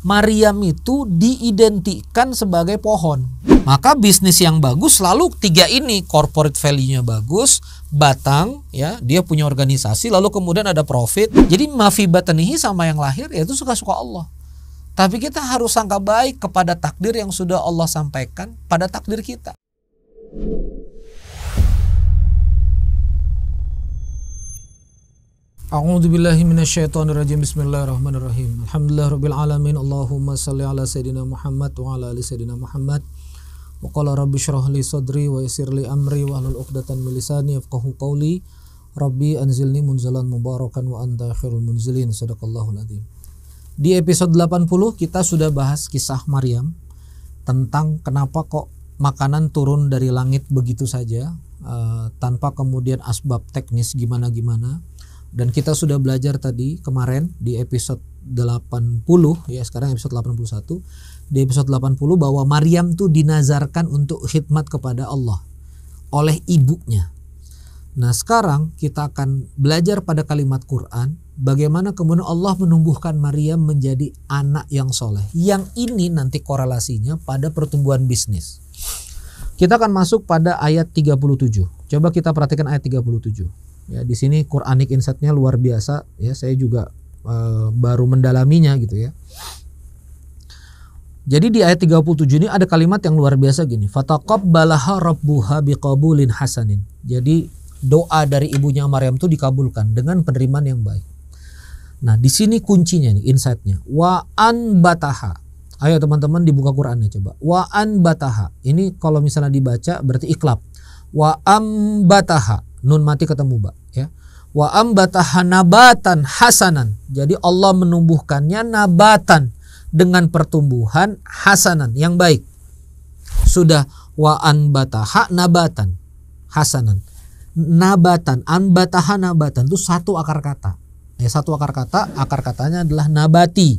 Mariam itu diidentikan sebagai pohon. Maka bisnis yang bagus selalu tiga ini, corporate value-nya bagus, batang ya, dia punya organisasi lalu kemudian ada profit. Jadi mafi batanihi sama yang lahir yaitu suka-suka Allah. Tapi kita harus sangka baik kepada takdir yang sudah Allah sampaikan pada takdir kita. A'udzu billahi minasyaitonir rajim. Bismillahirrahmanirrahim. Alhamdulillahirabbil alamin. Allahumma shalli ala sayidina Muhammad wa ala ali sayidina Muhammad. Wa qala rabbi shrah li sadri wa yassir li amri wa hlul 'uqdatan min lisani yafqahu qawli. Rabbi anzilni munzalan mubarakan wa anta khairul munzilin. Sadaqallahul azim. Di episode 80 kita sudah bahas kisah Maryam tentang kenapa kok makanan turun dari langit begitu saja uh, tanpa kemudian asbab teknis gimana-gimana dan kita sudah belajar tadi kemarin di episode 80 ya sekarang episode 81 di episode 80 bahwa Maryam tuh dinazarkan untuk khidmat kepada Allah oleh ibunya. Nah, sekarang kita akan belajar pada kalimat Quran bagaimana kemudian Allah menumbuhkan Maryam menjadi anak yang soleh. Yang ini nanti korelasinya pada pertumbuhan bisnis. Kita akan masuk pada ayat 37. Coba kita perhatikan ayat 37. Ya, di sini Quranic insightnya luar biasa ya. Saya juga e, baru mendalaminya gitu ya. Jadi di ayat 37 ini ada kalimat yang luar biasa gini, fataqabbalaha rabbuha biqabulin hasanin. Jadi doa dari ibunya Maryam itu dikabulkan dengan penerimaan yang baik. Nah, di sini kuncinya nih insightnya. Wa an bataha. Ayo teman-teman dibuka Qurannya coba. Wa an bataha. Ini kalau misalnya dibaca berarti iklab. Wa ambataha bataha. Nun mati ketemu ba ya. Wa ambataha nabatan hasanan. Jadi Allah menumbuhkannya nabatan dengan pertumbuhan hasanan yang baik. Sudah wa anbataha nabatan hasanan. Nabatan, anbataha nabatan itu satu akar kata. Ya, satu akar kata, akar katanya adalah nabati.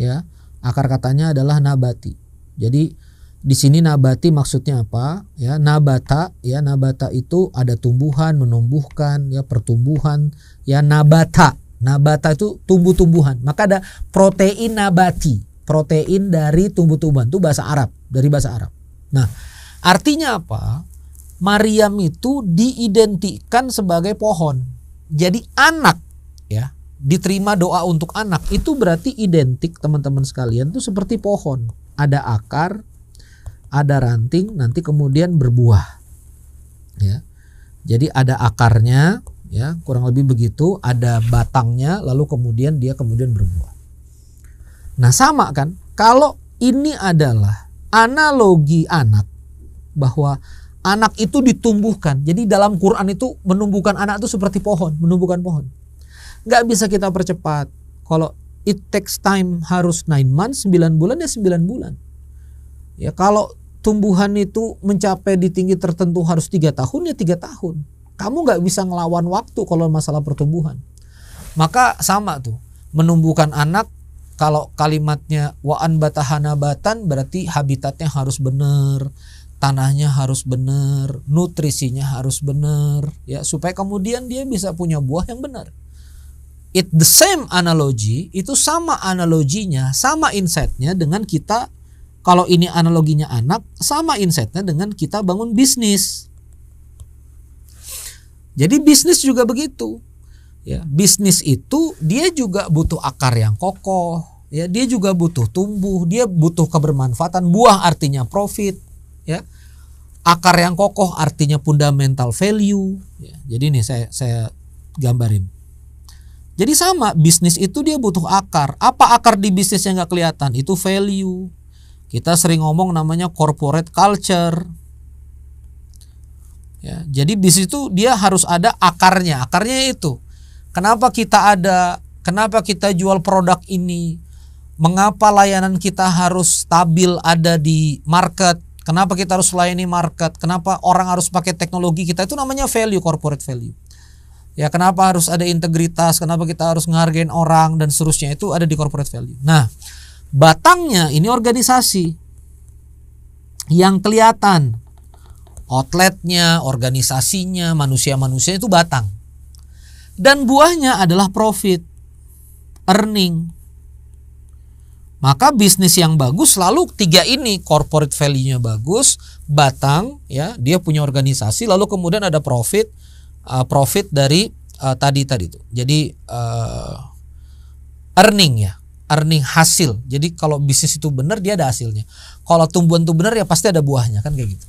Ya, akar katanya adalah nabati. Jadi di sini nabati maksudnya apa ya nabata ya nabata itu ada tumbuhan menumbuhkan ya pertumbuhan ya nabata nabata itu tumbuh-tumbuhan maka ada protein nabati protein dari tumbuh-tumbuhan itu bahasa Arab dari bahasa Arab nah artinya apa Maryam itu diidentikan sebagai pohon jadi anak ya diterima doa untuk anak itu berarti identik teman-teman sekalian itu seperti pohon ada akar ada ranting nanti kemudian berbuah ya jadi ada akarnya ya kurang lebih begitu ada batangnya lalu kemudian dia kemudian berbuah nah sama kan kalau ini adalah analogi anak bahwa anak itu ditumbuhkan jadi dalam Quran itu menumbuhkan anak itu seperti pohon menumbuhkan pohon nggak bisa kita percepat kalau it takes time harus 9 months 9 bulan ya 9 bulan ya kalau tumbuhan itu mencapai di tinggi tertentu harus tiga tahun ya tiga tahun. Kamu nggak bisa ngelawan waktu kalau masalah pertumbuhan. Maka sama tuh menumbuhkan anak kalau kalimatnya waan batahana batan berarti habitatnya harus benar, tanahnya harus benar, nutrisinya harus benar ya supaya kemudian dia bisa punya buah yang benar. It the same analogy itu sama analoginya, sama insightnya dengan kita kalau ini analoginya anak, sama insightnya dengan kita bangun bisnis. Jadi bisnis juga begitu. Ya, bisnis itu dia juga butuh akar yang kokoh, ya, dia juga butuh tumbuh, dia butuh kebermanfaatan. Buah artinya profit, ya. Akar yang kokoh artinya fundamental value. Ya, jadi nih saya saya gambarin. Jadi sama bisnis itu dia butuh akar. Apa akar di bisnis yang nggak kelihatan? Itu value. Kita sering ngomong namanya corporate culture. Ya, jadi di situ dia harus ada akarnya. Akarnya itu. Kenapa kita ada? Kenapa kita jual produk ini? Mengapa layanan kita harus stabil ada di market? Kenapa kita harus layani market? Kenapa orang harus pakai teknologi kita? Itu namanya value corporate value. Ya, kenapa harus ada integritas? Kenapa kita harus ngargain orang dan seterusnya? Itu ada di corporate value. Nah, Batangnya ini organisasi yang kelihatan. Outletnya, organisasinya, manusia-manusia itu batang. Dan buahnya adalah profit, earning. Maka bisnis yang bagus selalu tiga ini, corporate value-nya bagus, batang ya, dia punya organisasi, lalu kemudian ada profit, uh, profit dari uh, tadi tadi itu. Jadi uh, earning ya, earning hasil. Jadi kalau bisnis itu benar dia ada hasilnya. Kalau tumbuhan itu benar ya pasti ada buahnya kan kayak gitu.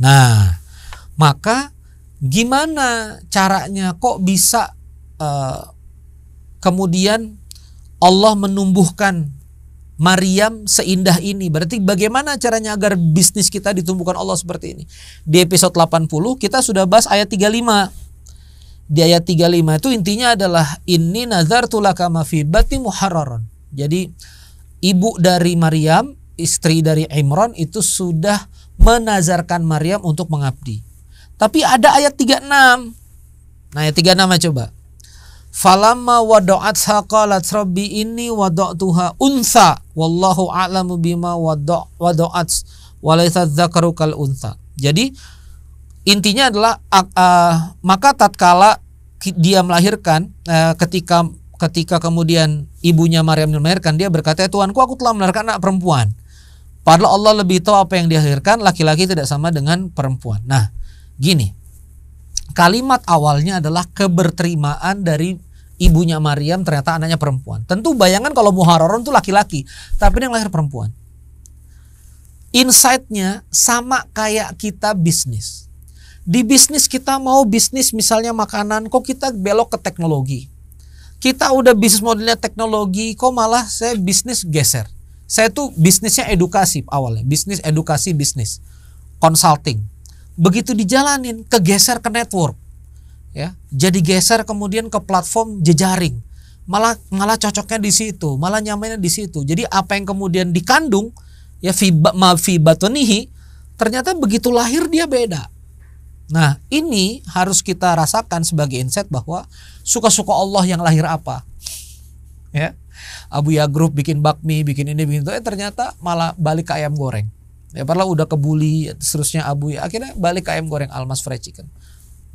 Nah, maka gimana caranya kok bisa uh, kemudian Allah menumbuhkan Maryam seindah ini. Berarti bagaimana caranya agar bisnis kita ditumbuhkan Allah seperti ini? Di episode 80 kita sudah bahas ayat 35 di ayat 35 itu intinya adalah ini nazar laka fi batni muharraran. Jadi ibu dari Maryam, istri dari Imran itu sudah menazarkan Maryam untuk mengabdi. Tapi ada ayat 36. Nah, ayat 36 ya coba. Falamma wada'atha qalat rabbi inni wada'tuha unsa wallahu a'lamu bima wada'at walaysa dzakaru kal unsa. Jadi intinya adalah uh, maka tatkala dia melahirkan uh, ketika ketika kemudian ibunya Maryam melahirkan dia berkata ya Tuhanku aku telah melahirkan anak perempuan padahal Allah lebih tahu apa yang dilahirkan laki-laki tidak sama dengan perempuan nah gini kalimat awalnya adalah keberterimaan dari ibunya Maryam ternyata anaknya perempuan tentu bayangan kalau Muharram itu laki-laki tapi yang lahir perempuan insightnya sama kayak kita bisnis di bisnis kita mau bisnis misalnya makanan kok kita belok ke teknologi kita udah bisnis modelnya teknologi, kok malah saya bisnis geser. Saya tuh bisnisnya edukasi awalnya, bisnis edukasi bisnis, consulting. Begitu dijalanin, kegeser ke network, ya. Jadi geser kemudian ke platform jejaring. Malah malah cocoknya di situ, malah nyamainnya di situ. Jadi apa yang kemudian dikandung ya fiba ma fibatonihi ternyata begitu lahir dia beda Nah, ini harus kita rasakan sebagai insight bahwa suka-suka Allah yang lahir apa. Ya. Abu Ya Group bikin bakmi, bikin ini, bikin itu, eh ternyata malah balik ke ayam goreng. Ya, padahal udah kebuli, seterusnya Abu Ya. Akhirnya balik ke ayam goreng Almas Fried Chicken.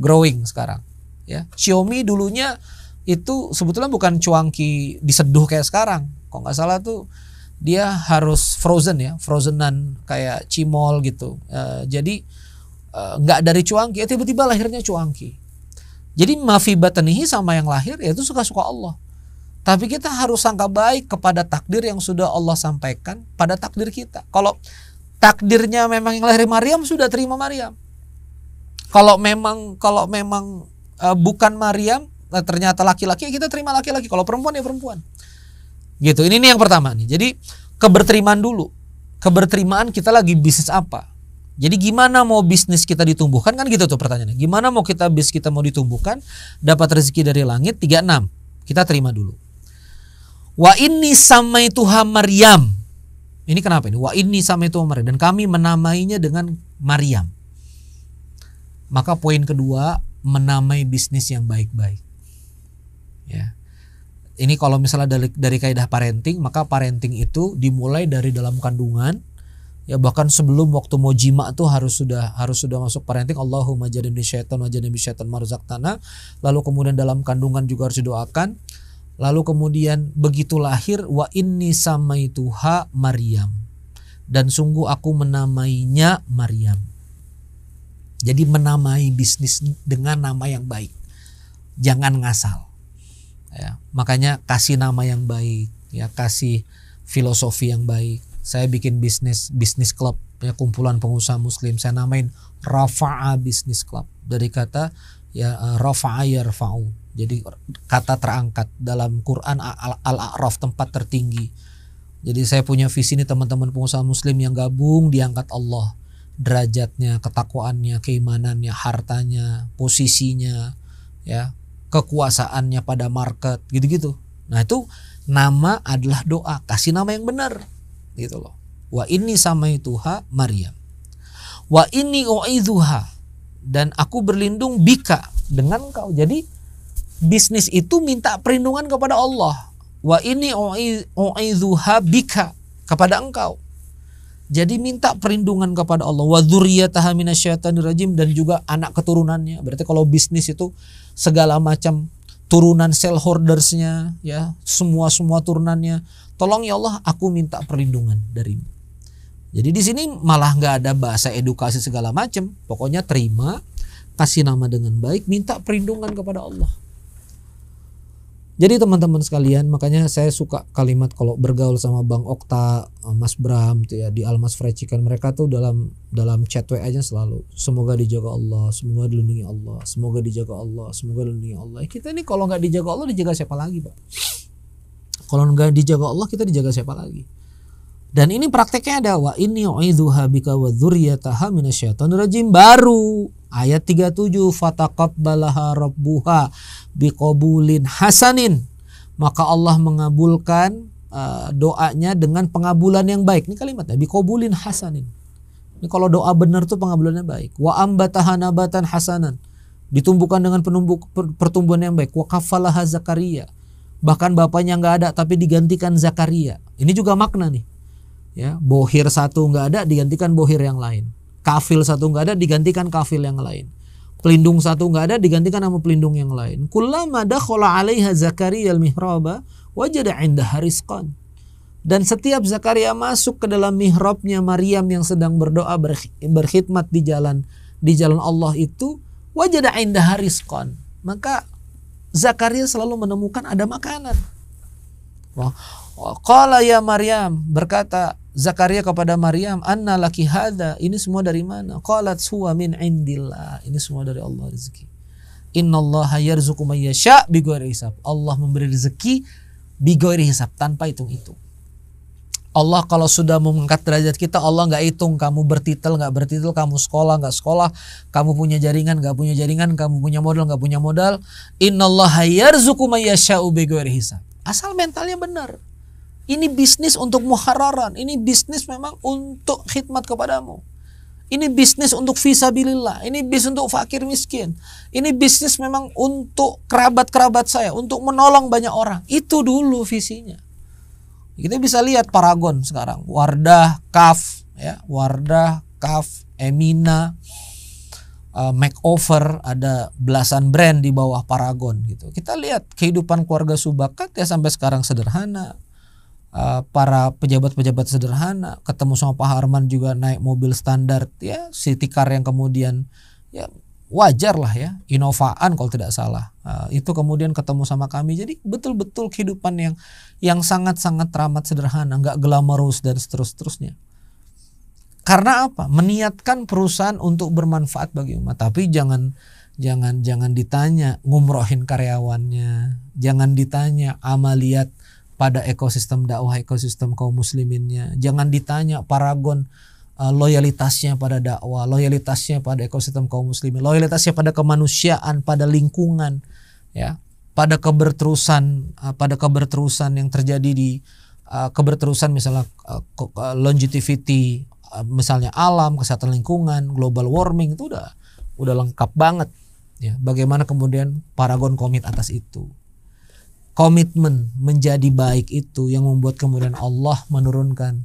Growing sekarang. Ya. Xiaomi dulunya itu sebetulnya bukan cuangki diseduh kayak sekarang. Kok nggak salah tuh dia harus frozen ya, frozenan kayak cimol gitu. E, jadi Eh, nggak uh, dari cuangki, ya tiba-tiba lahirnya cuangki. Jadi mafi batanihi sama yang lahir ya itu suka-suka Allah. Tapi kita harus sangka baik kepada takdir yang sudah Allah sampaikan pada takdir kita. Kalau takdirnya memang yang lahir Maryam sudah terima Maryam. Kalau memang kalau memang uh, bukan Maryam nah ternyata laki-laki ya kita terima laki-laki. Kalau perempuan ya perempuan. Gitu. Ini nih yang pertama nih. Jadi keberterimaan dulu. Keberterimaan kita lagi bisnis apa? Jadi gimana mau bisnis kita ditumbuhkan kan gitu tuh pertanyaannya. Gimana mau kita bis kita mau ditumbuhkan dapat rezeki dari langit 36. Kita terima dulu. Wa inni samaituha Maryam. Ini kenapa ini? Wa inni samaituha Maryam dan kami menamainya dengan Maryam. Maka poin kedua menamai bisnis yang baik-baik. Ya. Ini kalau misalnya dari, dari kaidah parenting, maka parenting itu dimulai dari dalam kandungan, ya bahkan sebelum waktu mau jima tuh harus sudah harus sudah masuk parenting Allahumma jadin di syaitan wajadin di syaitan tanah lalu kemudian dalam kandungan juga harus didoakan lalu kemudian begitu lahir wa inni samaituha Maryam dan sungguh aku menamainya Maryam jadi menamai bisnis dengan nama yang baik jangan ngasal ya makanya kasih nama yang baik ya kasih filosofi yang baik saya bikin bisnis bisnis club ya kumpulan pengusaha muslim saya namain rafa'a bisnis club dari kata ya eh, rafa'a yarfa'u jadi kata terangkat dalam Quran al-a'raf tempat tertinggi jadi saya punya visi nih teman-teman pengusaha muslim yang gabung diangkat Allah derajatnya ketakwaannya keimanannya hartanya posisinya ya kekuasaannya pada market gitu-gitu nah itu nama adalah doa kasih nama yang benar gitu loh wa ini samai tuha Maryam wa ini uidhuha dan aku berlindung bika dengan kau jadi bisnis itu minta perlindungan kepada Allah wa ini uidhuha bika kepada engkau jadi minta perlindungan kepada Allah wa dzurriyyataha mina syaitanirajim dan juga anak keturunannya berarti kalau bisnis itu segala macam turunan sell hoardersnya ya semua semua turunannya tolong ya Allah aku minta perlindungan darimu jadi di sini malah nggak ada bahasa edukasi segala macam pokoknya terima kasih nama dengan baik minta perlindungan kepada Allah jadi teman-teman sekalian, makanya saya suka kalimat kalau bergaul sama Bang Okta, eh, Mas Bram tuh ya di Almas Frecikan mereka tuh dalam dalam chat wa aja selalu semoga dijaga Allah, semoga dilindungi Allah, semoga dijaga Allah, semoga dilindungi Allah. Eh, kita ini kalau nggak dijaga Allah dijaga siapa lagi, Pak? Kalau nggak dijaga Allah kita dijaga siapa lagi? Dan ini prakteknya ada wa ini uidzuha bika wa rajim baru Ayat 37 fataqabbalaha rabbuha biqabulin hasanin. Maka Allah mengabulkan uh, doanya dengan pengabulan yang baik. Ini kalimatnya biqabulin hasanin. Ini kalau doa benar tuh pengabulannya baik. Wa ambataha nabatan hasanan. Ditumbuhkan dengan penumbuk, pertumbuhan yang baik. Wa kafalaha Zakaria. Bahkan bapaknya nggak ada tapi digantikan Zakaria. Ini juga makna nih. Ya, bohir satu nggak ada digantikan bohir yang lain kafil satu nggak ada digantikan kafil yang lain pelindung satu nggak ada digantikan sama pelindung yang lain kullama dakhala 'alaiha zakaria al-mihraba wajada 'indaha rizqan dan setiap Zakaria masuk ke dalam mihrabnya Maryam yang sedang berdoa berkhidmat di jalan di jalan Allah itu wajada 'indaha rizqan maka Zakaria selalu menemukan ada makanan Wah, qala ya Maryam berkata Zakaria kepada Maryam, "Anna laki hadza?" Ini semua dari mana? Qalat huwa min indillah. Ini semua dari Allah rezeki. Innallaha yarzuqu may yasha bighairi hisab. Allah memberi rezeki bighairi hisab tanpa hitung itu Allah kalau sudah mengangkat derajat kita Allah nggak hitung kamu bertitel nggak bertitel kamu sekolah nggak sekolah kamu punya jaringan nggak punya jaringan kamu punya modal nggak punya modal innallaha yarzuqu may yasha'u hisab asal mentalnya benar ini bisnis untuk muhararan. Ini bisnis memang untuk khidmat kepadamu. Ini bisnis untuk visabilillah. Ini bisnis untuk fakir miskin. Ini bisnis memang untuk kerabat-kerabat saya. Untuk menolong banyak orang. Itu dulu visinya. Kita bisa lihat Paragon sekarang. Wardah, Kaf. Ya, Wardah, Kaf, Emina. Uh, makeover ada belasan brand di bawah Paragon gitu. Kita lihat kehidupan keluarga Subakat ya sampai sekarang sederhana uh, para pejabat-pejabat sederhana ketemu sama Pak Harman juga naik mobil standar ya city car yang kemudian ya wajar lah ya inovaan kalau tidak salah uh, itu kemudian ketemu sama kami jadi betul-betul kehidupan yang yang sangat-sangat teramat sederhana nggak glamorous dan seterus-terusnya karena apa meniatkan perusahaan untuk bermanfaat bagi umat tapi jangan jangan jangan ditanya ngumrohin karyawannya jangan ditanya uh, pada ekosistem dakwah, ekosistem kaum musliminnya. Jangan ditanya paragon uh, loyalitasnya pada dakwah, loyalitasnya pada ekosistem kaum muslimin, loyalitasnya pada kemanusiaan, pada lingkungan, ya, pada keberterusan, uh, pada keberterusan yang terjadi di uh, keberterusan misalnya uh, longevity, misalnya alam, kesehatan lingkungan, global warming itu udah udah lengkap banget, ya. Bagaimana kemudian paragon komit atas itu? komitmen menjadi baik itu yang membuat kemudian Allah menurunkan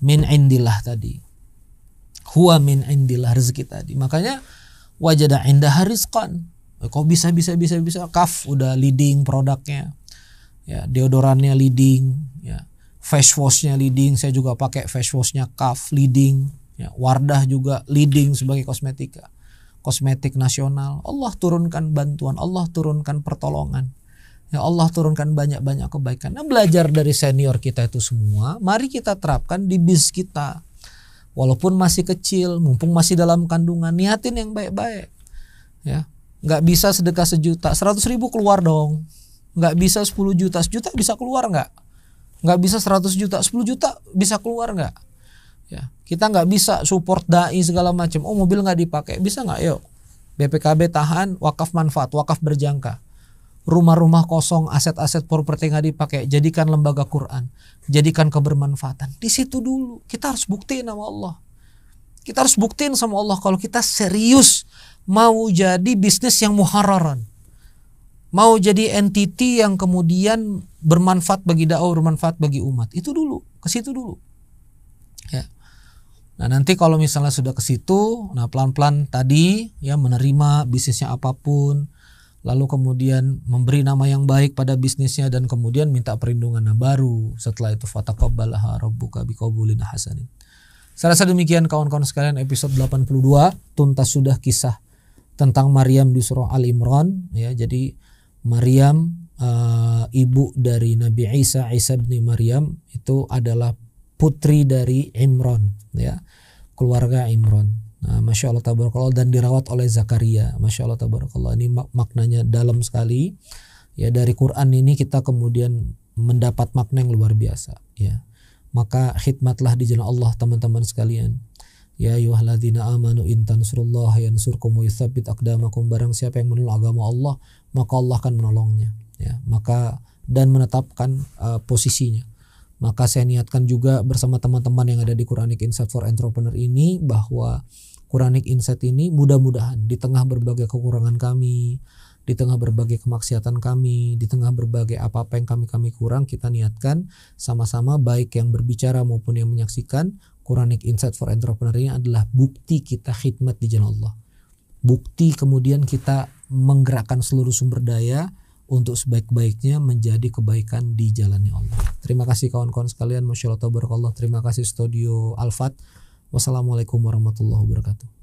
min indillah tadi. Huwa min indillah rezeki tadi. Makanya wajada indah rizqan. Kok bisa bisa bisa bisa kaf udah leading produknya. Ya, deodorannya leading, ya. Face washnya leading, saya juga pakai face washnya kaf leading, ya. Wardah juga leading sebagai kosmetika. Kosmetik nasional, Allah turunkan bantuan, Allah turunkan pertolongan Ya Allah turunkan banyak-banyak kebaikan. Nah, belajar dari senior kita itu semua, mari kita terapkan di bis kita. Walaupun masih kecil, mumpung masih dalam kandungan, niatin yang baik-baik. Ya, nggak bisa sedekah sejuta, seratus ribu keluar dong. Nggak bisa sepuluh juta, sejuta bisa keluar nggak? Nggak bisa seratus juta, sepuluh juta bisa keluar nggak? Ya, kita nggak bisa support dai segala macam. Oh mobil nggak dipakai, bisa nggak? Yuk, BPKB tahan, wakaf manfaat, wakaf berjangka rumah-rumah kosong, aset-aset properti nggak dipakai, jadikan lembaga Quran, jadikan kebermanfaatan. Di situ dulu kita harus buktiin sama Allah. Kita harus buktiin sama Allah kalau kita serius mau jadi bisnis yang muhararan. Mau jadi entity yang kemudian bermanfaat bagi dakwah, bermanfaat bagi umat. Itu dulu, ke situ dulu. Ya. Nah, nanti kalau misalnya sudah ke situ, nah pelan-pelan tadi ya menerima bisnisnya apapun, lalu kemudian memberi nama yang baik pada bisnisnya dan kemudian minta perlindungan baru setelah itu fataqabbalaha rabbuka biqabulin hasanin. Saya rasa demikian kawan-kawan sekalian episode 82 tuntas sudah kisah tentang Maryam di surah Al Imran ya jadi Maryam uh, ibu dari Nabi Isa Isa bin Maryam itu adalah putri dari Imran ya keluarga Imran Nah, Masya Allah tabarakallah dan dirawat oleh Zakaria. Masya Allah tabarakallah ini mak maknanya dalam sekali. Ya dari Quran ini kita kemudian mendapat makna yang luar biasa. Ya maka khidmatlah di jalan Allah teman-teman sekalian. Ya yuhaladina amanu intan tansurullah yansurkum wa yutsabbit aqdamakum barang siapa yang menolong agama Allah maka Allah akan menolongnya ya maka dan menetapkan uh, posisinya maka saya niatkan juga bersama teman-teman yang ada di Quranic Insight for Entrepreneur ini bahwa Quranic Insight ini mudah-mudahan di tengah berbagai kekurangan kami, di tengah berbagai kemaksiatan kami, di tengah berbagai apa-apa yang kami-kami kurang, kita niatkan sama-sama baik yang berbicara maupun yang menyaksikan Quranic Insight for Entrepreneur ini adalah bukti kita khidmat di jalan Allah. Bukti kemudian kita menggerakkan seluruh sumber daya untuk sebaik-baiknya menjadi kebaikan di jalannya Allah. Terima kasih kawan-kawan sekalian. Masya Allah, Terima kasih studio Alfat. Wassalamualaikum warahmatullahi wabarakatuh.